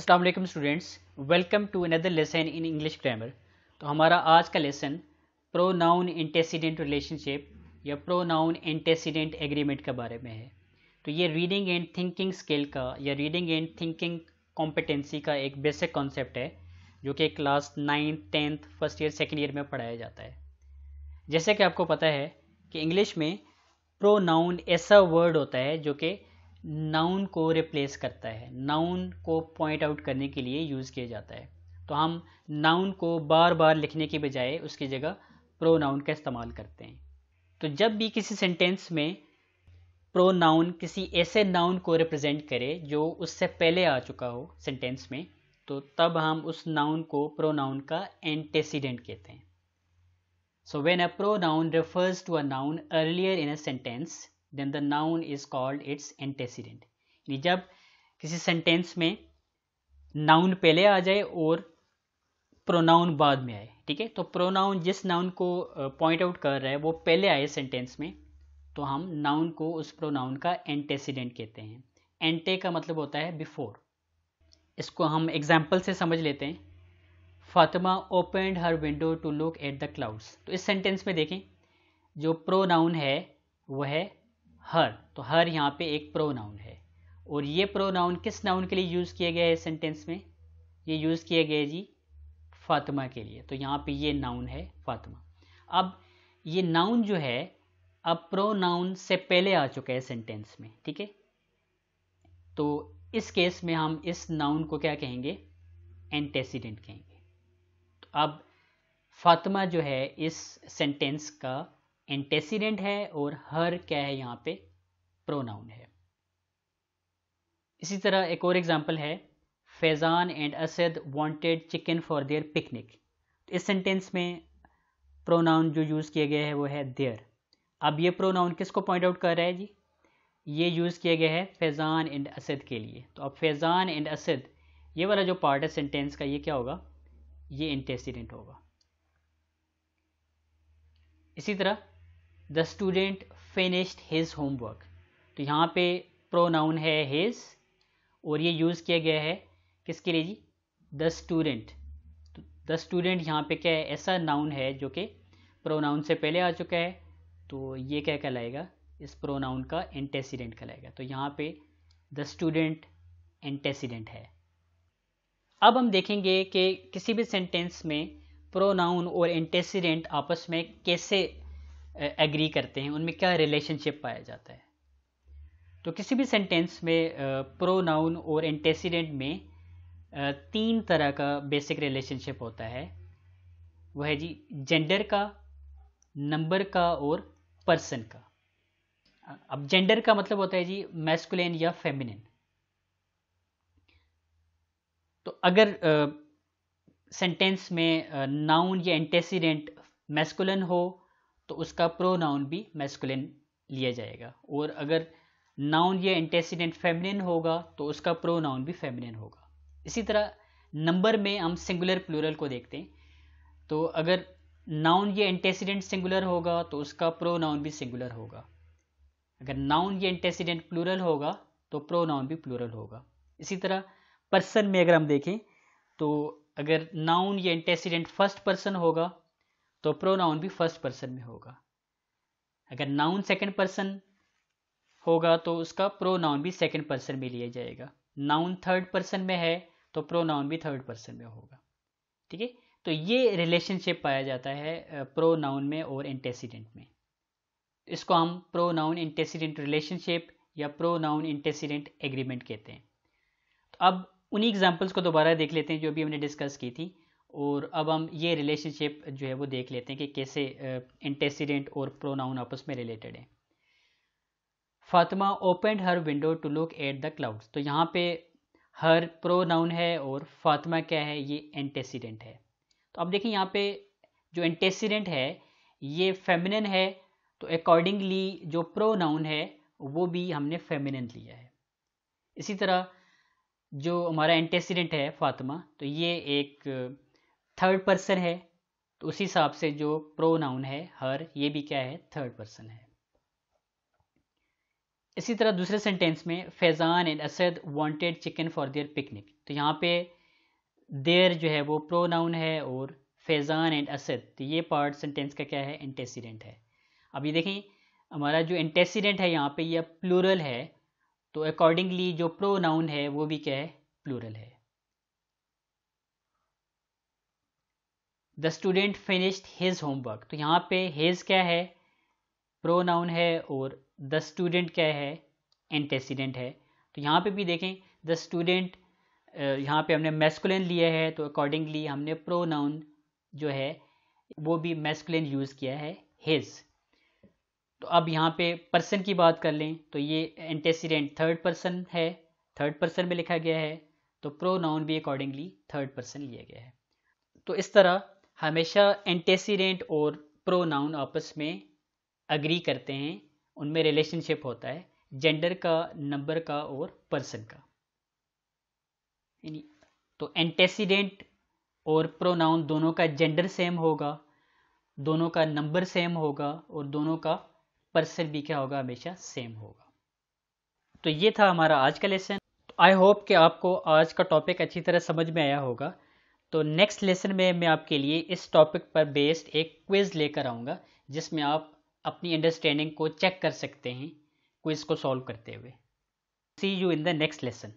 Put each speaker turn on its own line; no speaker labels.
अस्सलाम वालेकुम students welcome to another lesson in English grammar तो हमारा आज का lesson pronoun antecedent relationship या प्रो नाउन एंटेसीडेंट एग्रीमेंट के बारे में है तो ये रीडिंग एंड थिंकिंग स्किल का या रीडिंग एंड थिंकिंग कॉम्पिटेंसी का एक बेसिक कॉन्सेप्ट है जो कि class ninth tenth first year second year में पढ़ाया जाता है जैसे कि आपको पता है कि इंग्लिश में प्रो नाउन ऐसा वर्ड होता है जो कि नाउन को रिप्लेस करता है नाउन को पॉइंट आउट करने के लिए यूज़ किया जाता है तो हम नाउन को बार बार लिखने के बजाय उसकी जगह प्रो नाउन का इस्तेमाल करते हैं तो जब भी किसी सेंटेंस में प्रो नाउन किसी ऐसे नाउन को रिप्रेजेंट करे जो उससे पहले आ चुका हो सेंटेंस में तो तब हम उस नाउन को प्रो नाउन का एंटेसीडेंट कहते हैं so when a pronoun refers to a noun earlier in a sentence then the noun is called its antecedent यानी जब किसी सेंटेंस में नाउन पहले आ जाए और प्रोनाउन बाद में आए ठीक है तो प्रोनाउन जिस नाउन को पॉइंट आउट कर रहा है वो पहले आए सेंटेंस में तो हम नाउन को उस प्रोनाउन का एंटेसिडेंट कहते हैं एंटे का मतलब होता है बिफोर इसको हम एग्जाम्पल से समझ लेते हैं Fatima opened her window to look at the clouds तो इस सेंटेंस में देखें जो प्रोनाउन है वह है हर तो हर यहाँ पे एक प्रोनाउन है और ये प्रोनाउन किस नाउन के लिए यूज़ किए गए हैं सेंटेंस में ये यूज़ किए गए जी फातिमा के लिए तो यहाँ पे ये नाउन है फातिमा अब ये नाउन जो है अब प्रोनाउन से पहले आ चुका है सेंटेंस में ठीक है तो इस केस में हम इस नाउन को क्या कहेंगे एंटेसिडेंट कहेंगे तो अब फातिमा जो है इस सेंटेंस का एंटेसिडेंट है और हर क्या है यहाँ पे प्रोनाउन है इसी तरह एक और एग्जाम्पल है Faizan and Asad wanted chicken for their picnic इस सेंटेंस में प्रोनाउन जो यूज़ किया गया है वो है देयर अब ये प्रोनाउन किसको पॉइंट आउट कर रहा है जी ये यूज़ किया गया है फैज़ान एंड असद के लिए तो अब फैज़ान एंड असद ये वाला जो पार्ट है सेंटेंस का ये क्या होगा ये इंटेसिडेंट होगा इसी तरह the student finished his homework तो यहाँ पे प्रोनाउन है हिज और ये यूज़ किया गया है किसके लिए जी द स्टूडेंट तो द स्टूडेंट यहाँ पे क्या है ऐसा नाउन है जो कि प्रोनाउन से पहले आ चुका है तो ये क्या कहलाएगा इस प्रोनाउन का एंटेसिडेंट कहलाएगा तो यहाँ पे द स्टूडेंट एंटेसिडेंट है अब हम देखेंगे कि किसी भी सेंटेंस में प्रोनाउन और एंटेसिडेंट आपस में कैसे एग्री करते हैं उनमें क्या रिलेशनशिप पाया जाता है तो किसी भी सेंटेंस में प्रोनाउन और एंटेसिडेंट में तीन तरह का बेसिक रिलेशनशिप होता है वह है जी जेंडर का नंबर का और पर्सन का अब जेंडर का मतलब होता है जी मैस्कुलिन या फेमिनिन तो अगर सेंटेंस में नाउन या एंटेसिडेंट मैस्कुलिन हो तो उसका प्रोनाउन भी मैस्कुलिन लिया जाएगा और अगर नाउन या एंटेसिडेंट फेमिनिन होगा तो उसका प्रोनाउन भी फेमिनिन होगा इसी तरह नंबर में हम सिंगुलर प्लूरल को देखते हैं तो अगर नाउन या एंटेसीडेंट सिंगुलर होगा तो उसका प्रोनाउन भी सिंगुलर होगा अगर नाउन या एंटेसीडेंट प्लूरल होगा तो प्रोनाउन भी प्लूरल होगा इसी तरह पर्सन में अगर हम देखें तो अगर नाउन या एंटेसिडेंट फर्स्ट पर्सन होगा तो प्रोनाउन भी फर्स्ट पर्सन में होगा अगर नाउन सेकंड पर्सन होगा तो उसका प्रोनाउन भी सेकेंड पर्सन में लिया जाएगा नाउन थर्ड पर्सन में है तो प्रोनाउन भी थर्ड पर्सन में होगा ठीक है तो ये रिलेशनशिप पाया जाता है प्रोनाउन में और इंटेसिडेंट में इसको हम प्रोनाउन इंटेसिडेंट रिलेशनशिप या प्रोनाउन इंटेसिडेंट एग्रीमेंट कहते हैं तो अब उन्हीं एग्जाम्पल्स को दोबारा देख लेते हैं जो भी हमने डिस्कस की थी और अब हम ये रिलेशनशिप जो है वो देख लेते हैं कि कैसे इंटेसीडेंट और प्रोनाउन आपस में रिलेटेड है Fatima open her window to look at the clouds तो यहाँ पे हर प्रोनाउन है और फातिमा क्या है ये एंटेसीडेंट है तो अब देखें यहाँ पे जो एंटेसीडेंट है ये फेमिनन है तो अकॉर्डिंगली जो प्रोनाउन है वो भी हमने फेमिनन लिया है इसी तरह जो हमारा एंटेसीडेंट है फातिमा तो ये एक थर्ड पर्सन है तो उसी हिसाब से जो प्रोनाउन है हर ये भी क्या है थर्ड पर्सन है इसी तरह दूसरे सेंटेंस में Faizan and Asad wanted chicken for their picnic तो यहाँ पे देयर जो है वो प्रोनाउन है और फैज़ान एंड असद तो ये पार्ट सेंटेंस का क्या है एंटेसिडेंट है अब ये देखें हमारा जो एंटेसिडेंट है यहाँ पे यह प्लूरल है तो अकॉर्डिंगली जो प्रोनाउन है वो भी क्या है प्लूरल है the student finished his homework तो यहाँ पे हिज क्या है प्रो नाउन है और द स्टूडेंट क्या है एंटेसिडेंट है तो यहाँ पे भी देखें द स्टूडेंट यहाँ पे हमने मेस्कुलन लिया है तो अकॉर्डिंगली हमने प्रो नाउन जो है वो भी मेस्कुलन यूज़ किया है हिज तो अब यहाँ पे पर्सन की बात कर लें तो ये एंटेसिडेंट थर्ड पर्सन है थर्ड पर्सन में लिखा गया है तो प्रो नाउन भी अकॉर्डिंगली थर्ड पर्सन लिया गया है तो इस तरह हमेशा एंटेसीडेंट और प्रोनाउन आपस में अग्री करते हैं उनमें रिलेशनशिप होता है जेंडर का नंबर का और पर्सन का तो एंटेसीडेंट और प्रोनाउन दोनों का जेंडर सेम होगा दोनों का नंबर सेम होगा और दोनों का पर्सन भी क्या होगा हमेशा सेम होगा तो ये था हमारा आज का लेसन आई होप कि आपको आज का टॉपिक अच्छी तरह समझ में आया होगा तो नेक्स्ट लेसन में मैं आपके लिए इस टॉपिक पर बेस्ड एक क्विज लेकर आऊँगा जिसमें आप अपनी अंडरस्टैंडिंग को चेक कर सकते हैं क्विज को सॉल्व करते हुए see you in the next lesson